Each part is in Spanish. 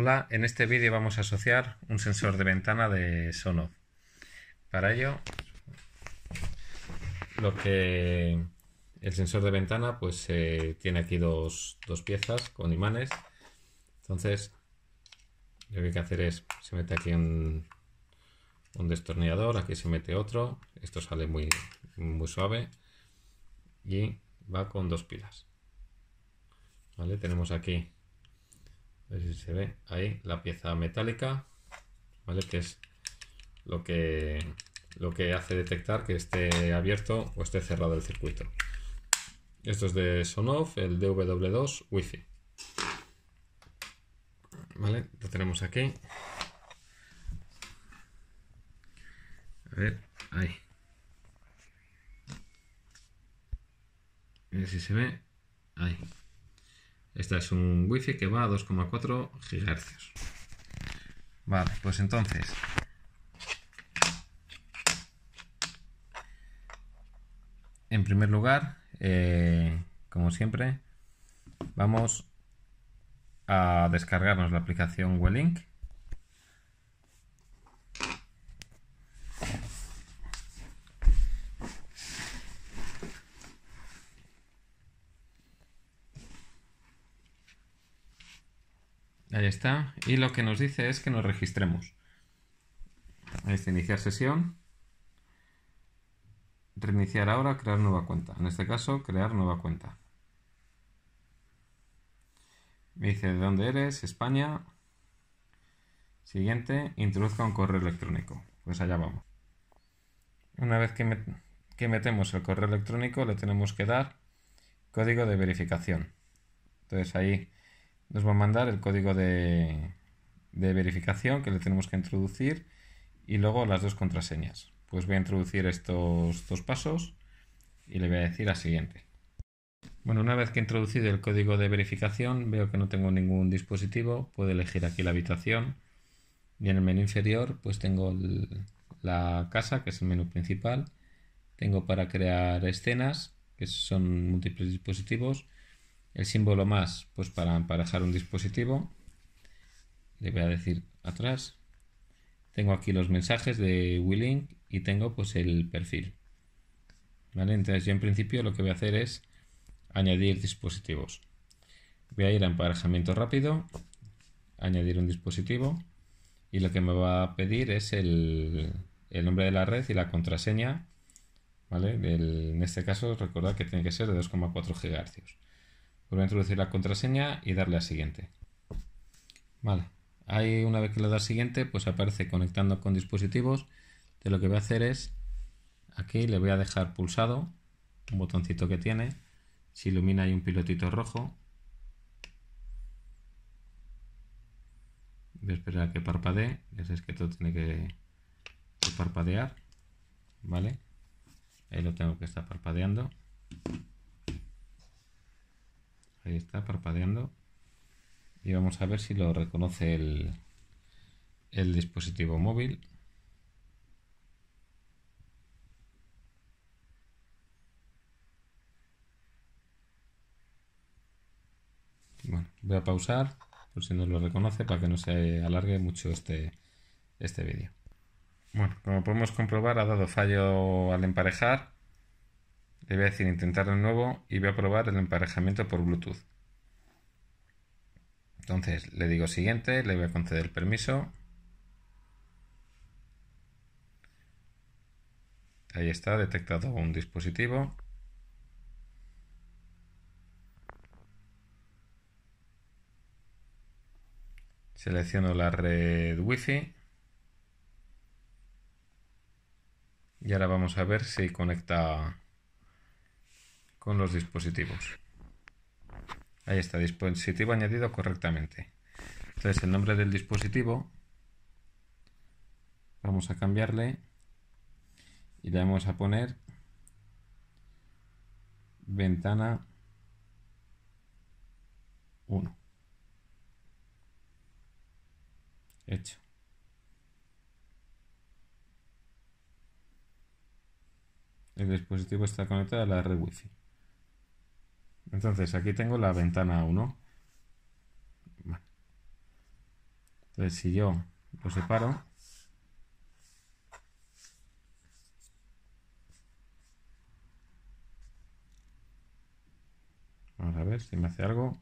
Hola, en este vídeo vamos a asociar un sensor de ventana de Sonoff. Para ello, lo que el sensor de ventana pues eh, tiene aquí dos, piezas con imanes. Entonces, lo que hay que hacer es, se mete aquí un, un destornillador, aquí se mete otro, esto sale muy, muy suave y va con dos pilas. Tenemos aquí a ver si se ve ahí la pieza metálica, ¿vale? Que es lo que, lo que hace detectar que esté abierto o esté cerrado el circuito. Esto es de Sonoff, el DW2 Wifi, Vale, lo tenemos aquí. A ver, ahí. A ver si se ve. Ahí. Esta es un wifi que va a 2,4 GHz. Vale, pues entonces... En primer lugar, eh, como siempre, vamos a descargarnos la aplicación Wellink. Ahí está. Y lo que nos dice es que nos registremos. Ahí está, iniciar sesión. Reiniciar ahora, crear nueva cuenta. En este caso, crear nueva cuenta. Me dice de dónde eres, España. Siguiente, introduzca un correo electrónico. Pues allá vamos. Una vez que, que metemos el correo electrónico, le tenemos que dar código de verificación. Entonces ahí nos va a mandar el código de, verificación que le tenemos que introducir y luego las dos contraseñas. Pues voy a introducir estos dos pasos y le voy a decir a siguiente. Bueno, una vez que he introducido el código de verificación, veo que no tengo ningún dispositivo, puedo elegir aquí la habitación y en el menú inferior pues tengo la casa, que es el menú principal, tengo para crear escenas, que son múltiples dispositivos, el símbolo más, pues para emparejar un dispositivo. Le voy a decir atrás. Tengo aquí los mensajes de WeLink y tengo pues el perfil. ¿Vale? Entonces yo en principio lo que voy a hacer es añadir dispositivos. Voy a ir a emparejamiento rápido, añadir un dispositivo y lo que me va a pedir es el, nombre de la red y la contraseña. ¿vale? en este caso recordad que tiene que ser de 2,4 GHz. Voy a introducir la contraseña y darle a siguiente. Vale, ahí una vez que le das siguiente, pues aparece conectando con dispositivos. De lo que voy a hacer es, aquí le voy a dejar pulsado un botoncito que tiene, si ilumina hay un pilotito rojo. Voy a esperar a que parpadee, ya es que todo tiene que, que parpadear, ¿vale? Ahí lo tengo que estar parpadeando está parpadeando. Y vamos a ver si lo reconoce el, el dispositivo móvil. voy a pausar por si no lo reconoce para que no se alargue mucho este, este vídeo. Bueno, como podemos comprobar ha dado fallo al emparejar le voy a decir intentar de nuevo y voy a probar el emparejamiento por Bluetooth. Entonces le digo siguiente, le voy a conceder el permiso. Ahí está, detectado un dispositivo. Selecciono la red Wi-Fi. Y ahora vamos a ver si conecta con los dispositivos. Ahí está, dispositivo añadido correctamente. Entonces el nombre del dispositivo vamos a cambiarle y le vamos a poner ventana 1. Hecho. El dispositivo está conectado a la red wifi. Entonces, aquí tengo la ventana 1. Entonces, si yo lo separo, Vamos a ver si me hace algo.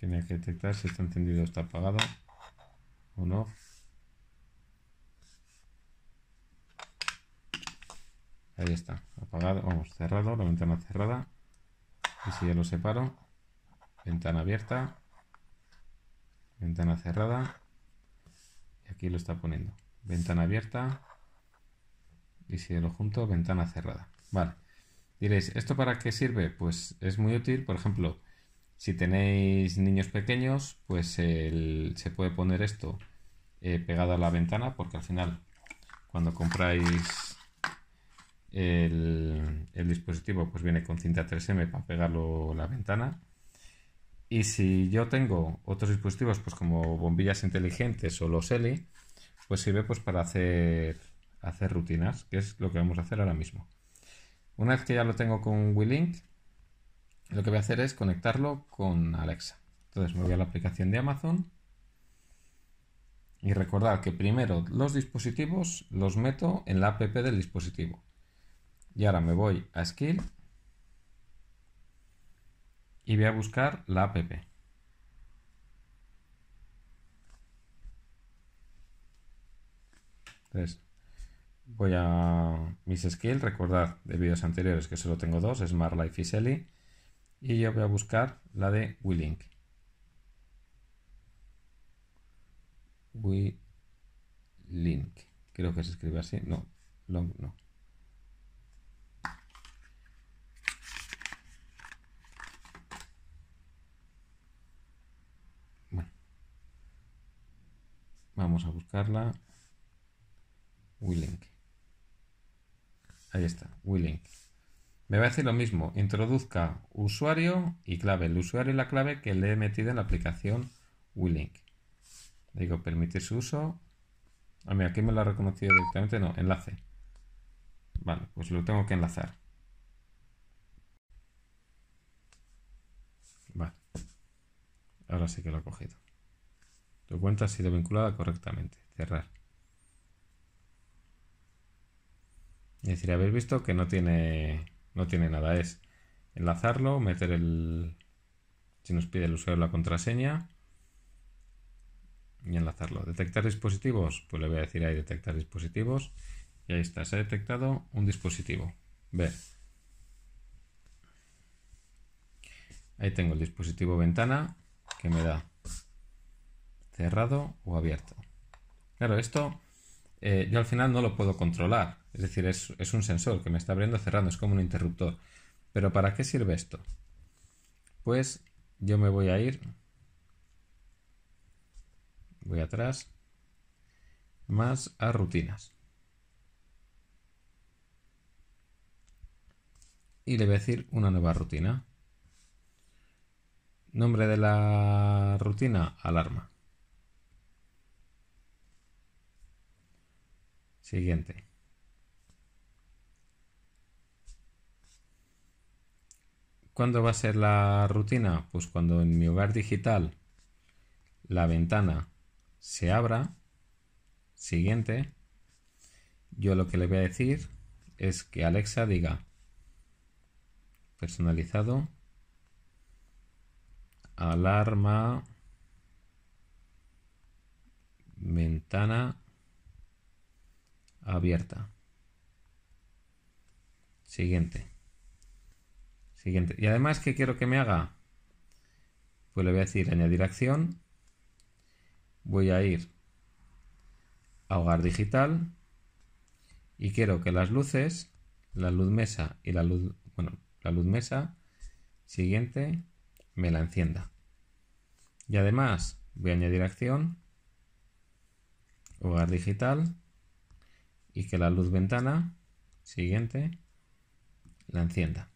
Tiene que detectar si está encendido o está apagado o no. Ahí está, apagado, vamos, cerrado, la ventana cerrada. Y si ya lo separo, ventana abierta, ventana cerrada. Y aquí lo está poniendo. Ventana abierta. Y si lo junto, ventana cerrada. Vale. Diréis, ¿esto para qué sirve? Pues es muy útil, por ejemplo, si tenéis niños pequeños, pues se puede poner esto eh, pegado a la ventana, porque al final, cuando compráis el, dispositivo pues viene con cinta 3M para pegarlo a la ventana. Y si yo tengo otros dispositivos, pues como bombillas inteligentes o los Eli, pues sirve pues para hacer, hacer rutinas, que es lo que vamos a hacer ahora mismo. Una vez que ya lo tengo con WeLink, lo que voy a hacer es conectarlo con Alexa. Entonces me voy a la aplicación de Amazon y recordad que primero los dispositivos los meto en la app del dispositivo. Y ahora me voy a Skill y voy a buscar la app. voy a mis Skill recordar de vídeos anteriores que solo tengo dos, Smart Life y Selly, y yo voy a buscar la de WeLink. WeLink, creo que se escribe así, no, long, no. Vamos a buscarla. Willink. Ahí está, Willink. Me va a decir lo mismo. Introduzca usuario y clave. El usuario y la clave que le he metido en la aplicación Willink. Le digo, permite su uso. Ah, a mí aquí me lo ha reconocido directamente. No, enlace. Vale, pues lo tengo que enlazar. Vale. Ahora sí que lo ha cogido su cuenta ha sido vinculada correctamente. Cerrar. Es decir, habéis visto que no tiene, no tiene nada. Es enlazarlo, meter el... Si nos pide el usuario la contraseña y enlazarlo. ¿Detectar dispositivos? Pues le voy a decir ahí detectar dispositivos. Y ahí está, se ha detectado un dispositivo. Ver. Ahí tengo el dispositivo ventana que me da cerrado o abierto. Claro, esto eh, yo al final no lo puedo controlar. Es decir, es, es un sensor que me está abriendo cerrando, es como un interruptor. Pero ¿para qué sirve esto? Pues yo me voy a ir. Voy atrás. Más a rutinas. Y le voy a decir una nueva rutina. Nombre de la rutina, alarma. Siguiente. ¿Cuándo va a ser la rutina? Pues cuando en mi hogar digital la ventana se abra. Siguiente. Yo lo que le voy a decir es que Alexa diga personalizado alarma ventana abierta. Siguiente. Siguiente. Y además, ¿qué quiero que me haga? Pues le voy a decir añadir acción. Voy a ir a hogar digital. Y quiero que las luces, la luz mesa y la luz, bueno, la luz mesa, siguiente, me la encienda. Y además, voy a añadir acción, hogar digital y que la luz ventana siguiente la encienda.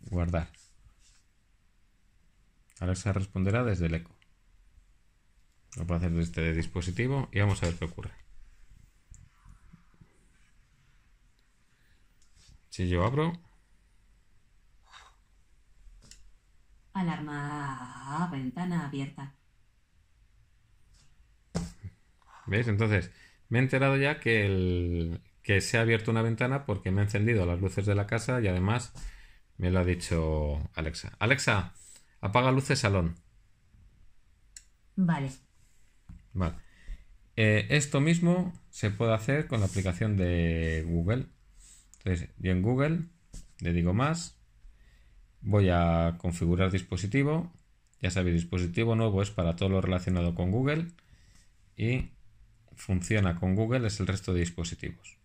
Guardar. se responderá desde el eco. Lo puedo hacer desde este dispositivo y vamos a ver qué ocurre. Si yo abro. Alarma ventana abierta. ¿Veis? Entonces, me he enterado ya que, el, que se ha abierto una ventana porque me ha encendido las luces de la casa y además me lo ha dicho Alexa. Alexa, apaga luces salón. Vale. Vale. Eh, esto mismo se puede hacer con la aplicación de Google. Entonces, yo en Google le digo más, voy a configurar dispositivo. Ya sabéis, dispositivo nuevo es para todo lo relacionado con Google. Y funciona con Google es el resto de dispositivos.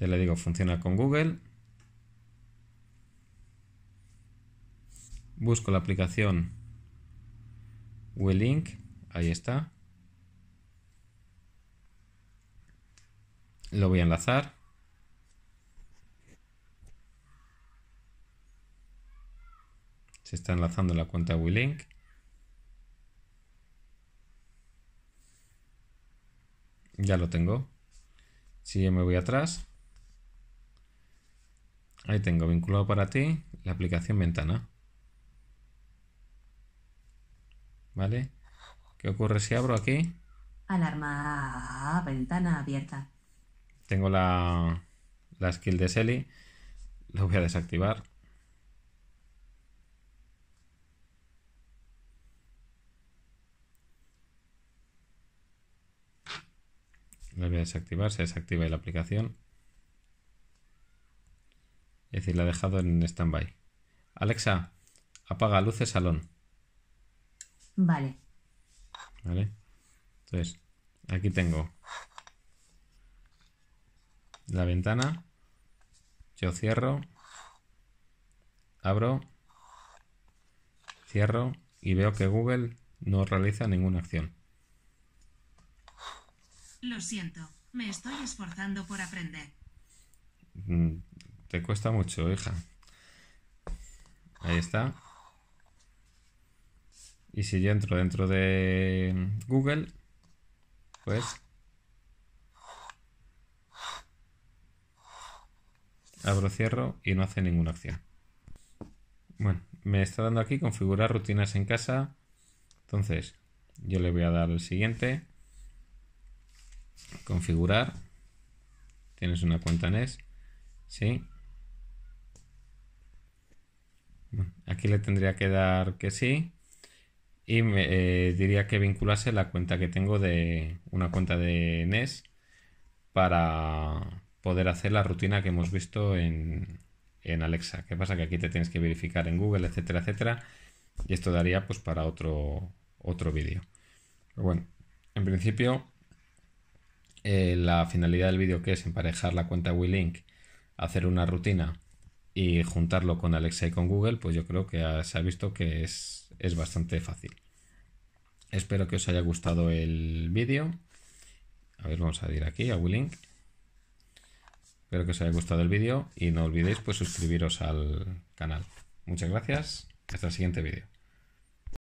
Ya le digo, funciona con Google. Busco la aplicación WeLink, ahí está. Lo voy a enlazar. Se está enlazando la cuenta WeLink. Ya lo tengo. Si yo me voy atrás, ahí tengo vinculado para ti la aplicación ventana. ¿Vale? ¿Qué ocurre si abro aquí? Alarma, ventana abierta. Tengo la, la skill de Selly. Lo voy a desactivar. voy a desactivar, se desactiva la aplicación. Es decir, la he dejado en stand-by. Alexa, apaga luces salón. Vale. Vale. Entonces, aquí tengo la ventana. Yo cierro. Abro. Cierro. Y veo que Google no realiza ninguna acción. Lo siento, me estoy esforzando por aprender. Mm, te cuesta mucho, hija. Ahí está. Y si yo entro dentro de Google, pues... Abro, cierro y no hace ninguna acción. Bueno, me está dando aquí configurar rutinas en casa. Entonces, yo le voy a dar el siguiente configurar. Tienes una cuenta NES, ¿sí? Aquí le tendría que dar que sí y me eh, diría que vinculase la cuenta que tengo de una cuenta de NES para poder hacer la rutina que hemos visto en, en Alexa. ¿Qué pasa? Que aquí te tienes que verificar en Google, etcétera, etcétera. Y esto daría pues para otro, otro vídeo. Pero bueno, en principio eh, la finalidad del vídeo que es emparejar la cuenta WeLink, hacer una rutina y juntarlo con Alexa y con Google, pues yo creo que se ha visto que es, es bastante fácil. Espero que os haya gustado el vídeo. A ver, vamos a ir aquí a WeLink. Espero que os haya gustado el vídeo y no olvidéis pues suscribiros al canal. Muchas gracias. Hasta el siguiente vídeo.